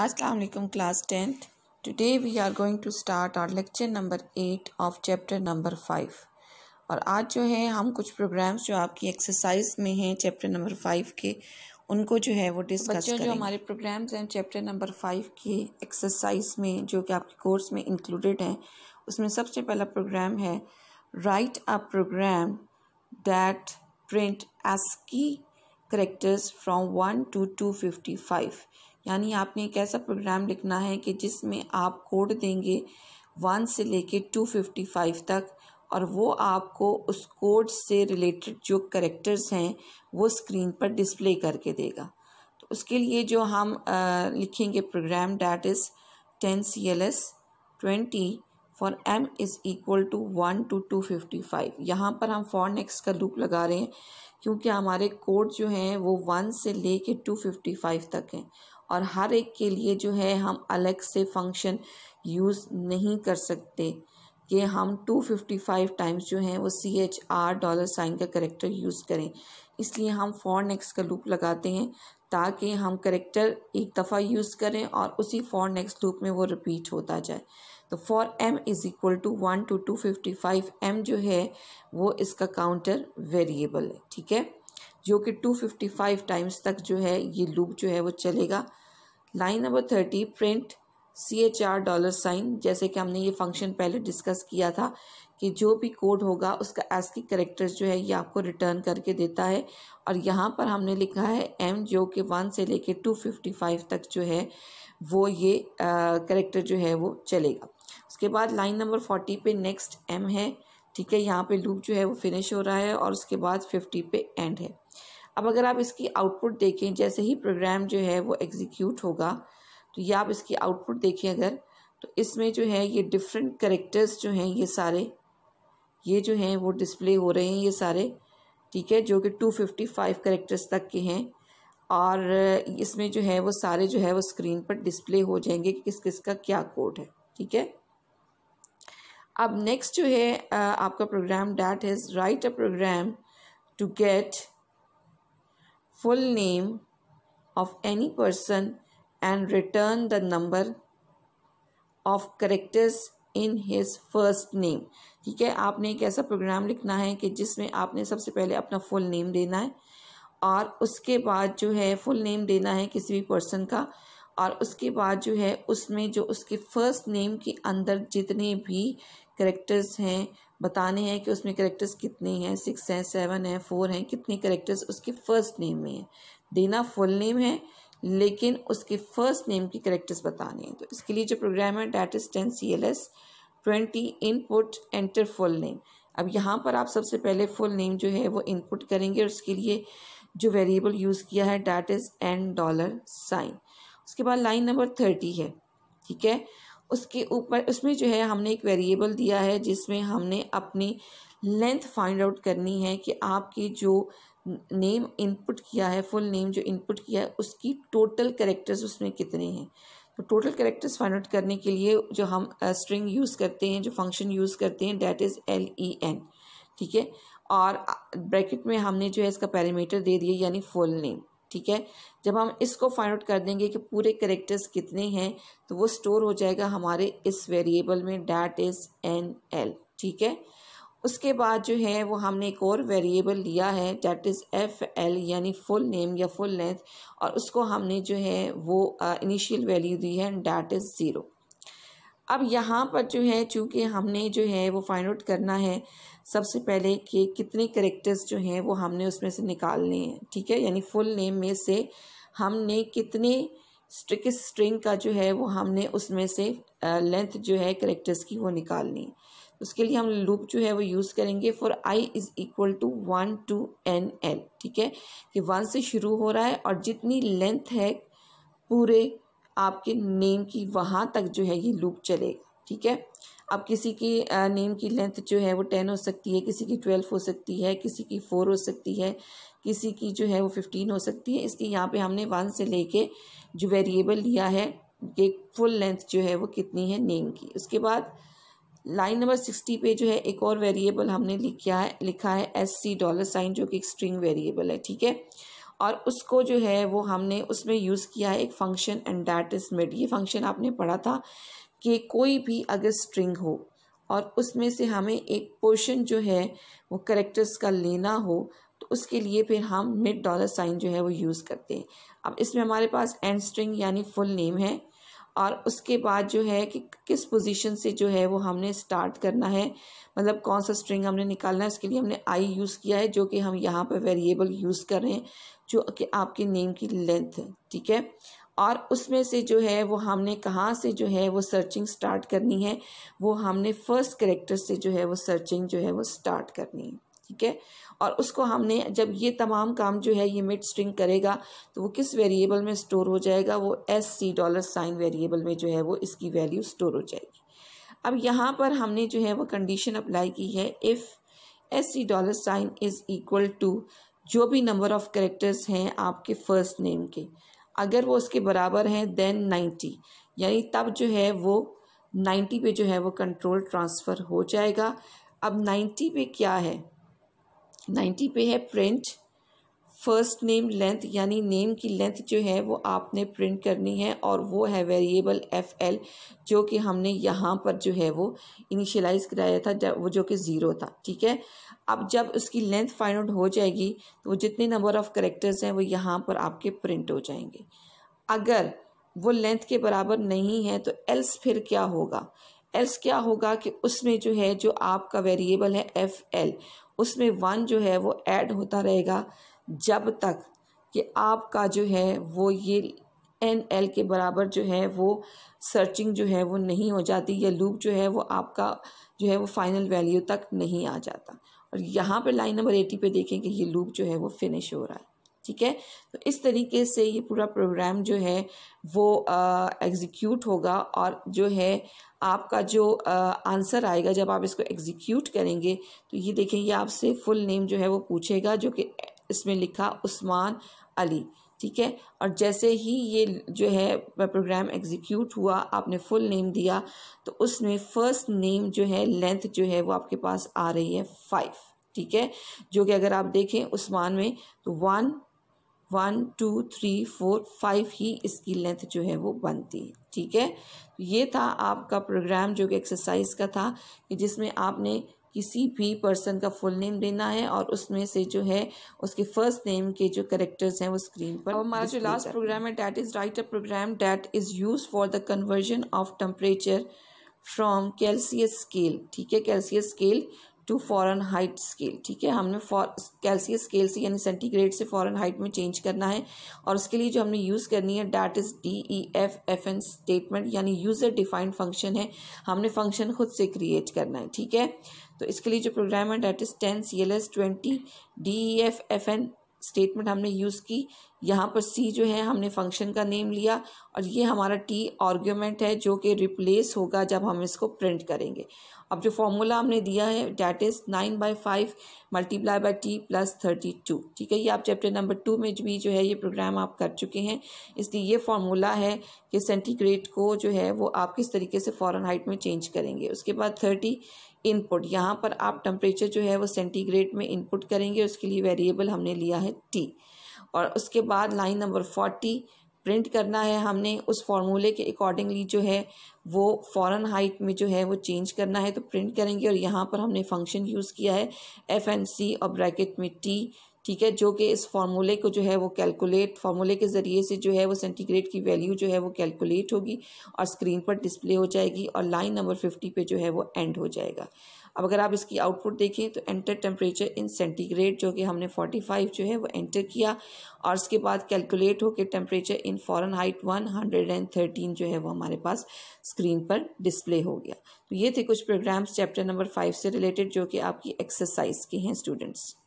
Assalamualaikum class tenth today we are going to start our lecture number eight of chapter number five और आज जो है हम कुछ प्रोग्राम्स जो आपकी एक्सरसाइज में हैं चैप्टर नंबर फाइव के उनको जो है वो डिस्कस बच्चों जो हमारे प्रोग्राम्स हैं चैप्टर नंबर फाइव के एक्सरसाइज में जो कि आपके कोर्स में इंक्लूडेड हैं उसमें सबसे पहला प्रोग्राम है write a program that print ASCII characters from one to two fifty five यानी आपने एक ऐसा प्रोग्राम लिखना है कि जिसमें आप कोड देंगे वन से लेके टू फिफ्टी फाइव तक और वो आपको उस कोड से रिलेटेड जो करेक्टर्स हैं वो स्क्रीन पर डिस्प्ले करके देगा तो उसके लिए जो हम आ, लिखेंगे program that is ten C L S twenty for M is equal to one to two fifty five यहाँ पर हम फॉर नेक्स्ट का लूप लगा रहे हैं क्योंकि हमारे कोड जो हैं वो वन से ले कर टू फिफ्टी फाइव तक हैं और हर एक के लिए जो है हम अलग से फंक्शन यूज़ नहीं कर सकते कि हम 255 टाइम्स जो हैं वो C H R dollar sign का करेक्टर यूज़ करें इसलिए हम फॉर नेक्स्ट का लूप लगाते हैं ताकि हम करेक्टर एक दफ़ा यूज़ करें और उसी फॉर नेक्स्ट लूप में वो रिपीट होता जाए तो for M is equal to one to two fifty five M जो है वो इसका काउंटर वेरिएबल है ठीक है जो कि 255 टाइम्स तक जो है ये लूप जो है वो चलेगा line number thirty print C H R dollar sign जैसे कि हमने ये फंक्शन पहले डिस्कस किया था कि जो भी कोड होगा उसका एस की करेक्टर्स जो है ये आपको रिटर्न करके देता है और यहाँ पर हमने लिखा है एम जो कि वन से लेके टू फिफ्टी फाइव तक जो है वो ये करेक्टर जो है वो चलेगा उसके बाद लाइन नंबर फोर्टी पे नेक्स्ट एम है ठीक है यहाँ पे लूप जो है वो फिनिश हो रहा है और उसके बाद फिफ्टी पे एंड है अब अगर आप इसकी आउटपुट देखें जैसे ही प्रोग्राम जो है वो एग्जीक्यूट होगा तो ये आप इसकी आउटपुट देखें अगर तो इसमें जो है ये डिफरेंट करेक्टर्स जो हैं ये सारे ये जो हैं वो डिस्प्ले हो रहे हैं ये सारे ठीक है जो कि टू फिफ्टी फाइव करेक्टर्स तक के हैं और इसमें जो है वो सारे जो है वो स्क्रीन पर डिस्प्ले हो जाएंगे कि किस किस का क्या कोड है ठीक है अब नेक्स्ट जो है आपका program that is write a program to get full name of any person and return the number of characters in his first name ठीक है आपने एक ऐसा प्रोग्राम लिखना है कि जिसमें आपने सबसे पहले अपना फुल नेम देना है और उसके बाद जो है फुल नेम देना है किसी भी पर्सन का और उसके बाद जो है उसमें जो उसके फर्स्ट नेम के अंदर जितने भी करेक्टर्स हैं बताने हैं कि उसमें करेक्टर्स कितने हैं सिक्स हैं सेवन हैं फोर हैं कितने करेक्टर्स उसके फर्स्ट नेम में हैं देना फुल नेम है लेकिन उसके फर्स्ट नेम के करेक्टर्स बताने हैं तो इसके लिए जो प्रोग्राम है that is ten C L S twenty input enter full name अब यहाँ पर आप सबसे पहले फुल नेम जो है वो इनपुट करेंगे और उसके लिए जो वेरिएबल यूज़ किया है that is N dollar sign उसके बाद लाइन नंबर थर्टी है ठीक है उसके ऊपर उसमें जो है हमने एक वेरिएबल दिया है जिसमें हमने अपनी लेंथ फाइंड आउट करनी है कि आपके जो नेम इनपुट किया है फुल नेम जो इनपुट किया है उसकी टोटल करेक्टर्स उसमें कितने हैं तो टोटल करेक्टर्स फाइंड आउट करने के लिए जो हम स्ट्रिंग uh, यूज़ करते हैं जो फंक्शन यूज़ करते हैं that is L E N ठीक है और ब्रैकेट में हमने जो है इसका पैरामीटर दे दिया यानी फुल नेम ठीक है जब हम इसको फाइंड आउट कर देंगे कि पूरे करेक्टर्स कितने हैं तो वो स्टोर हो जाएगा हमारे इस वेरिएबल में डैट इज़ एन एल ठीक है उसके बाद जो है वो हमने एक और वेरिएबल लिया है डैट इज़ एफ एल यानी फुल नेम या फुल लेंथ और उसको हमने जो है वो इनिशियल वैल्यू दी है डैट इज़ ज़ीरो अब यहाँ पर जो है चूँकि हमने जो है वो फाइंड आउट करना है सबसे पहले कि कितने करेक्टर्स जो हैं वो हमने उसमें से निकालने हैं ठीक है यानी फुल नेम में से हमने कितने किस स्ट्रिंग का जो है वो हमने उसमें से लेंथ जो है करेक्टर्स की वो निकालनी है उसके लिए हम लूप जो है वो यूज़ करेंगे for I is equal to one to N L ठीक है कि वन से शुरू हो रहा है और जितनी लेंथ है पूरे आपके नेम की वहाँ तक जो है ये लूप चलेगा ठीक है अब किसी के नेम की लेंथ जो है वो टेन हो सकती है किसी की ट्वेल्व हो सकती है किसी की फ़ोर हो सकती है किसी की जो है वो फिफ्टीन हो सकती है इसलिए यहाँ पे हमने वन से लेके जो वेरिएबल लिया है एक फुल लेंथ जो है वो कितनी है नेम की उसके बाद लाइन नंबर सिक्सटी पे जो है एक और वेरिएबल हमने लिखा है लिखा है एस सी डॉलर साइन जो कि एक स्ट्रिंग वेरिएबल है ठीक है और उसको जो है वो हमने उसमें यूज़ किया है एक function and that is mid ये फंक्शन आपने पढ़ा था कि कोई भी अगर स्ट्रिंग हो और उसमें से हमें एक पोर्शन जो है वो करेक्टर्स का लेना हो तो उसके लिए फिर हम मिड डॉलर साइन जो है वो यूज़ करते हैं अब इसमें हमारे पास एंड स्ट्रिंग यानी फुल नेम है और उसके बाद जो है कि किस पोजीशन से जो है वो हमने स्टार्ट करना है मतलब कौन सा स्ट्रिंग हमने निकालना है उसके लिए हमने आई यूज़ किया है जो कि हम यहाँ पर वेरिएबल यूज़ कर रहे हैं जो कि आपके नेम की लेंथ है ठीक है और उसमें से जो है वो हमने कहाँ से जो है वो सर्चिंग स्टार्ट करनी है वो हमने फ़र्स्ट करेक्टर से जो है वो सर्चिंग जो है वो स्टार्ट करनी है ठीक है और उसको हमने जब ये तमाम काम जो है ये मिड स्ट्रिंग करेगा तो वो किस वेरिएबल में स्टोर हो जाएगा वो S C dollar sign variable में जो है वो इसकी वैल्यू स्टोर हो जाएगी अब यहाँ पर हमने जो है वो कंडीशन अप्लाई की है if S C dollar sign is equal to जो भी नंबर ऑफ़ करेक्टर्स हैं आपके फ़र्स्ट नेम के अगर वो उसके बराबर हैं देन नाइन्टी यानी तब जो है वो नाइन्टी पे जो है वो कंट्रोल ट्रांसफ़र हो जाएगा अब नाइन्टी पे क्या है नाइन्टी पे है प्रिंट फर्स्ट नेम लेंथ यानी नेम की लेंथ जो है वो आपने प्रिंट करनी है और वो है वेरिएबल एफ एल जो कि हमने यहाँ पर जो है वो इनिशियलाइज कराया था जब वो जो कि ज़ीरो था ठीक है अब जब उसकी लेंथ फाइंड आउट हो जाएगी तो वो जितने नंबर ऑफ़ करेक्टर्स हैं वो यहाँ पर आपके प्रिंट हो जाएंगे अगर वो लेंथ के बराबर नहीं है तो एल्स फिर क्या होगा एल्स क्या होगा कि उसमें जो है जो आपका वेरिएबल है एफ एल उसमें वन जो है वो ऐड होता रहेगा जब तक कि आपका जो है वो ये एन एल के बराबर जो है वो सर्चिंग जो है वो नहीं हो जाती या लूप जो है वो आपका जो है वो फाइनल वैल्यू तक नहीं आ जाता और यहाँ पर लाइन नंबर एटी पे देखें कि ये लूप जो है वो फिनिश हो रहा है ठीक है तो इस तरीके से ये पूरा प्रोग्राम जो है वो एग्ज़ीक्यूट होगा और जो है आपका जो आंसर आएगा जब आप इसको एग्जीक्यूट करेंगे तो ये देखें ये आपसे फुल नेम जो है वो पूछेगा जो कि इसमें लिखा उस्मान अली ठीक है और जैसे ही ये जो है प्रोग्राम एग्जीक्यूट हुआ आपने फुल नेम दिया तो उसमें फ़र्स्ट नेम जो है लेंथ जो है वो आपके पास आ रही है फाइव ठीक है जो कि अगर आप देखें उस्मान में तो one one two three four five ही इसकी लेंथ जो है वो बनती है ठीक है तो ये था आपका प्रोग्राम जो कि एक्सरसाइज का था कि जिसमें आपने किसी भी पर्सन का फुल नेम देना है और उसमें से जो है उसके फर्स्ट नेम के जो करेक्टर्स हैं वो स्क्रीन पर हमारा जो लास्ट प्रोग्राम है that is write a program that is use for the conversion of temperature from Celsius scale ठीक है Celsius scale to Fahrenheit scale ठीक है हमने कैल्सियस स्केल से यानी सेंटीग्रेड से फॉरन हाइट में चेंज करना है और उसके लिए जो हमने यूज़ करनी है that is D E F F N statement यानी यूज़र डिफाइंड फंक्शन है हमने फंक्शन खुद से क्रिएट करना है ठीक है तो इसके लिए जो प्रोग्राम है that is ten C L S twenty D E F F N statement हमने यूज़ की यहाँ पर सी जो है हमने फंक्शन का नेम लिया और ये हमारा टी आर्ग्यूमेंट है जो कि रिप्लेस होगा जब हम इसको प्रिंट करेंगे अब जो फॉर्मूला हमने दिया है that is nine by five multiply by T plus thirty two ठीक है ये आप चैप्टर नंबर टू में भी जो है ये प्रोग्राम आप कर चुके हैं इसलिए ये फार्मूला है कि सेंटीग्रेड को जो है वो आप किस तरीके से फ़ौरन हाइट में चेंज करेंगे उसके बाद थर्टी इनपुट यहाँ पर आप टम्परेचर जो है वो सेंटीग्रेड में इनपुट करेंगे उसके लिए वेरिएबल हमने लिया है टी और उसके बाद लाइन नंबर फोर्टी प्रिंट करना है हमने उस फार्मूले के अकॉर्डिंगली जो है वो फॉरन हाइट में जो है वो चेंज करना है तो प्रिंट करेंगे और यहाँ पर हमने फंक्शन यूज़ किया है एफ एन सी और ब्रैकेट में टी ठीक है जो कि इस फार्मूले को जो है वो कैलकुलेट फार्मूले के ज़रिए से जो है वो सेंटीग्रेड की वैल्यू जो है वो कैलकुलेट होगी और स्क्रीन पर डिस्प्ले हो जाएगी और लाइन नंबर फिफ्टी पे जो है वो एंड हो जाएगा अब अगर आप इसकी आउटपुट देखें तो एंटर टेम्परेचर इन सेंटीग्रेड जो कि हमने 45 जो है वो एंटर किया और इसके बाद कैलकुलेट होकर temperature in Fahrenheit one जो है वो हमारे पास स्क्रीन पर डिस्प्ले हो गया तो ये थे कुछ प्रोग्राम्स चैप्टर नंबर फाइव से रिलेटेड जो कि आपकी एक्सरसाइज के हैं स्टूडेंट्स